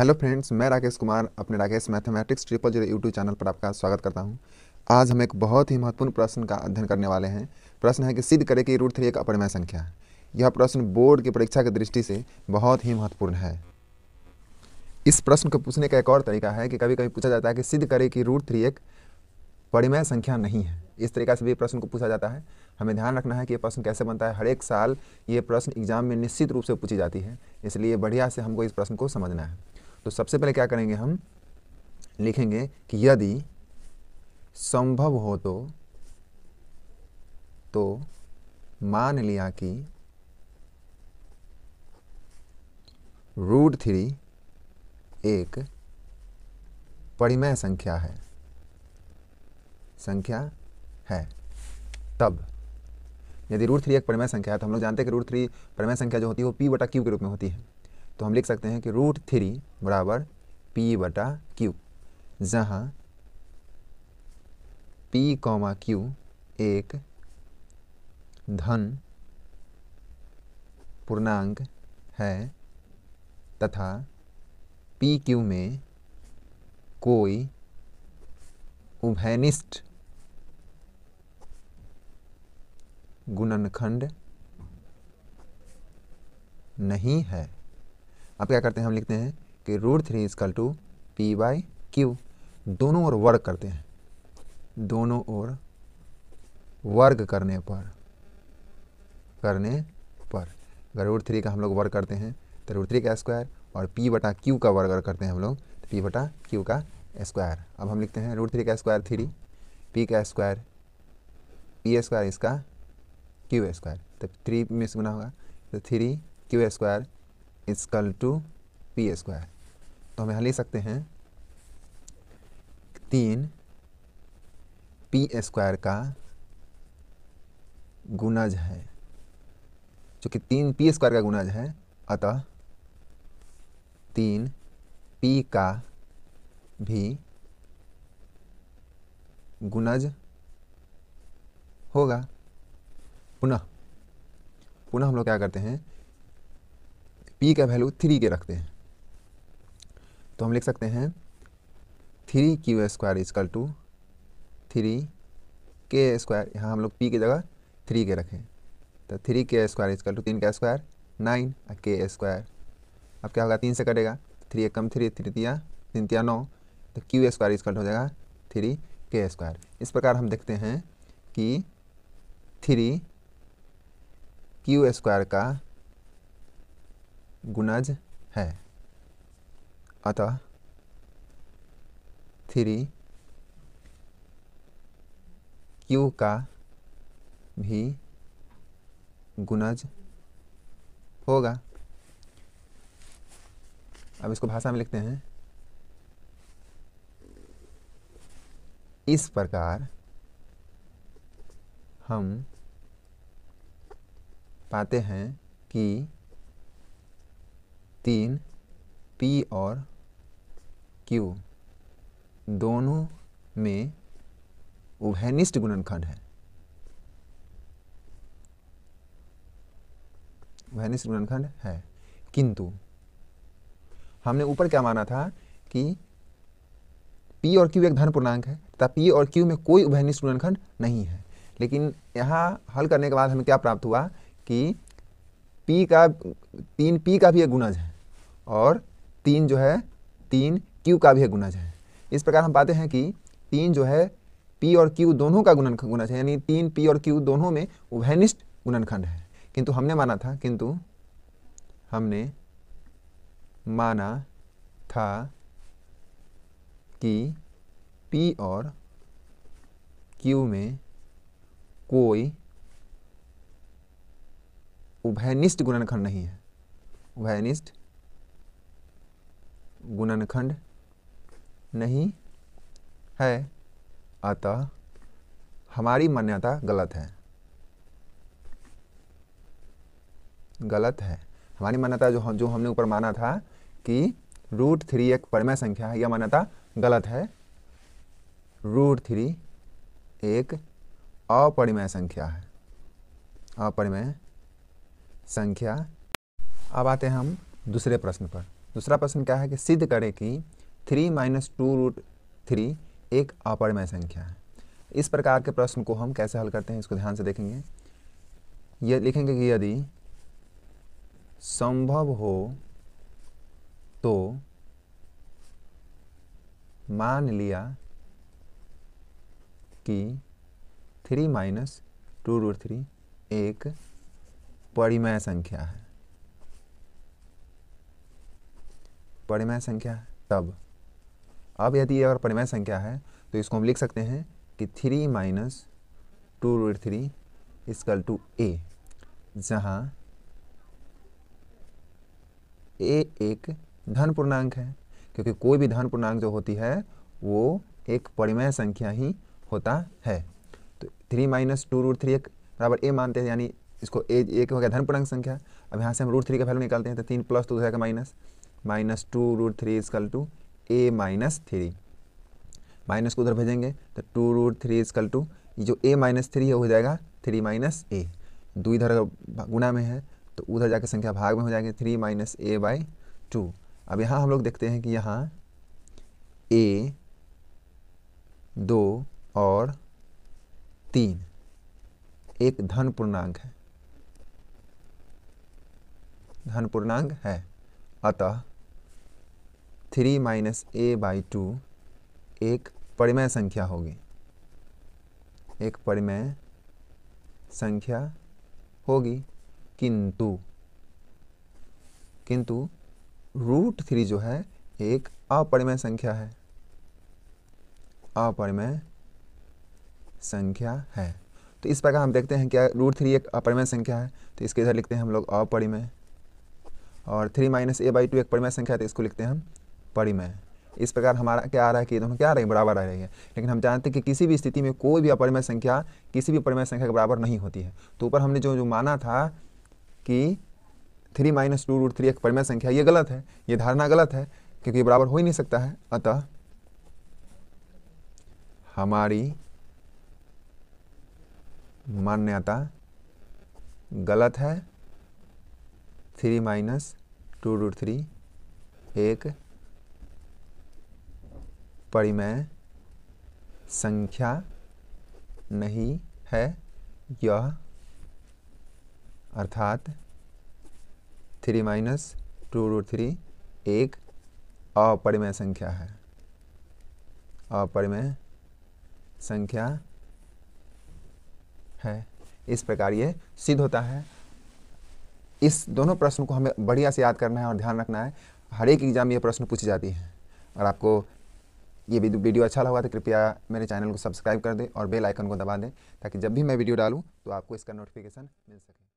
hello friends मैं राकेश कुमार अपने Rakesh mathematics triple zero YouTube channel पर आपका स्वागत करता हूं आज हम एक बहुत ही महत्वपूर्ण प्रश्न का अध्ययन करने वाले हैं प्रश्न है कि सिद्ध करें कि रूट थ्री एक अपरिमय संख्या है यह प्रश्न बोर्ड की परीक्षा की दृष्टि से बहुत ही महत्वपूर्ण है इस प्रश्न को पूछने का एक और तरीका है कि कभी कभी पूछा जाता है कि सिद्ध करें कि रूट थ्री एक परिमय संख्या नहीं है इस तरीका से भी प्रश्न को पूछा जाता है हमें ध्यान रखना है कि ये प्रश्न कैसे बनता है हर एक साल ये प्रश्न एग्जाम में निश्चित रूप से पूछी जाती है इसलिए बढ़िया से हमको इस प्रश्न को समझना है तो सबसे पहले क्या करेंगे हम लिखेंगे कि यदि संभव हो तो तो मान लिया कि रूट थ्री एक परिमेय संख्या है संख्या है तब यदि रूट थ्री एक परिमेय संख्या है तो हम लोग जानते हैं कि रूट थ्री परिमेय संख्या जो होती है वो पी बटा क्यू के रूप में होती है तो हम लिख सकते हैं कि रूट थ्री बराबर पी बटा क्यू जहाँ पी कॉमा क्यू एक धन पूर्णांक है तथा पी क्यू में कोई उभयनिष्ठ गुणनखंड नहीं है अब क्या करते हैं हम लिखते हैं कि root three equal to P by Q दोनों ओर वर्ग करते हैं दोनों ओर वर्ग करने पर करने पर अगर रूट थ्री का हम लोग वर्ग करते हैं तो रूट थ्री का स्क्वायर और पी बटा क्यू का वर्ग अगर करते हैं हम लोग तो पी बटा क्यू का स्क्वायर अब हम लिखते हैं रूट थ्री का स्क्वायर थ्री पी का स्क्वायर पी स्क्वायर इसका क्यू स्क्वायर तो थ्री में से गुना होगा तो three Q square equal to P square तो हम यहाँ ले सकते हैं तीन पी स्क्वायर का गुनाज है चूँकि तीन पी स्क्वायर का गुनाज है अतः तीन पी का भी गुनज होगा पुनः पुनः हम लोग क्या करते हैं पी का वैल्यू थ्री के रखते हैं तो हम लिख सकते हैं three Q square equal to three के स्क्वायर यहाँ हम लोग पी की जगह थ्री के रखें तो थ्री के स्क्वायर इजकल टू तीन का स्क्वायर नाइन और के स्क्वायर अब क्या होगा तीन से कटेगा थ्री एक कम थ्री थ्री तिया तीन तिया नौ तो क्यू स्क्वायर इजकल हो जाएगा थ्री के स्क्वायर इस प्रकार हम देखते हैं कि थ्री क्यू स्क्वायर का गुणज है अतः थ्री क्यू का भी गुणज होगा अब इसको भाषा में लिखते हैं इस प्रकार हम पाते हैं कि तीन पी और क्यू दोनों में उभयनिष्ठ गुणनखंड है उभयनिष्ठ गुणनखंड है किंतु हमने ऊपर क्या माना था कि पी और क्यू एक धन पूर्णांक है तथा पी और क्यू में कोई उभयनिष्ठ गुणनखंड नहीं है लेकिन यहाँ हल करने के बाद हमें क्या प्राप्त हुआ कि पी का तीन पी का भी एक गुणज है और तीन जो है तीन क्यू का भी है गुणज है इस प्रकार हम पाते हैं कि तीन जो है पी और क्यू दोनों का गुणन गुणज है यानी तीन पी और क्यू दोनों में उभयनिष्ठ गुणनखंड है किंतु हमने माना था किंतु हमने माना था कि पी और क्यू में कोई उभयनिष्ठ गुणनखंड नहीं है उभयनिष्ठ गुणनखंड नहीं है अतः हमारी मान्यता गलत है गलत है हमारी मान्यता जो जो हमने ऊपर माना था कि रूट थ्री एक परिमय संख्या है यह मान्यता गलत है रूट थ्री एक अपरिमय संख्या है अपरिमय संख्या अब आते हैं हम दूसरे प्रश्न पर दूसरा प्रश्न क्या है कि सिद्ध करें कि three minus two root three एक अपरिमय संख्या है इस प्रकार के प्रश्न को हम कैसे हल करते हैं इसको ध्यान से देखेंगे ये लिखेंगे कि यदि संभव हो तो मान लिया कि three minus two root three एक परिमय संख्या है परिमेय संख्या है तब अब यदि अगर परिमेय संख्या है तो इसको हम लिख सकते हैं कि three minus two root three equal to A जहाँ ए एक धन पूर्णांक है क्योंकि कोई भी धन पूर्णांक जो होती है वो एक परिमेय संख्या ही होता है तो three minus two root three एक बराबर ए मानते हैं यानी इसको ए एक हो गया धन पूर्णांक संख्या अब यहाँ से हम रूट थ्री का वैल्यू निकालते हैं तो तीन प्लस तो दूसरा जाएगा minus minus two root three equal to A minus three minus को उधर भेजेंगे तो two root three equal to जो ए माइनस थ्री है हो जाएगा थ्री माइनस ए दो इधर गुना में है तो उधर जाके संख्या भाग में हो जाएंगे three minus A by two अब यहाँ हम लोग देखते हैं कि यहाँ ए दो और तीन एक धन पूर्णांक है धन पूर्णांक है अतः three minus A by two एक परिमय संख्या होगी एक परिमय संख्या होगी किंतु किंतु रूट थ्री जो है एक अपरिमय संख्या है अपरिमय संख्या है तो इस प्रकार हम देखते हैं क्या रूट थ्री एक अपरिमय संख्या है तो इसके इधर लिखते हैं हम लोग अपरिमय और three minus A by two एक परिमय संख्या है तो इसको लिखते हैं हम परिमेय इस प्रकार हमारा क्या आ रहा है कि दोनों क्या आ रही बराबर आ रही है लेकिन हम जानते हैं कि किसी भी स्थिति में कोई भी अपरिमय संख्या किसी भी परिमय संख्या के बराबर नहीं होती है तो ऊपर हमने जो जो माना था कि three minus two root three एक परिमय संख्या ये गलत है ये धारणा गलत है क्योंकि ये बराबर हो ही नहीं सकता है अतः हमारी मान्यता गलत है three minus two root three एक परिमेय संख्या नहीं है यह अर्थात three minus two root three एक अपरिमेय संख्या है अपरिमेय संख्या है इस प्रकार ये सिद्ध होता है इस दोनों प्रश्न को हमें बढ़िया से याद करना है और ध्यान रखना है हर एक एग्ज़ाम में ये प्रश्न पूछी जाती है और आपको ये वीडियो अच्छा लगा तो कृपया मेरे चैनल को सब्सक्राइब कर दें और बेल आइकन को दबा दें ताकि जब भी मैं वीडियो डालूँ तो आपको इसका नोटिफिकेशन मिल सके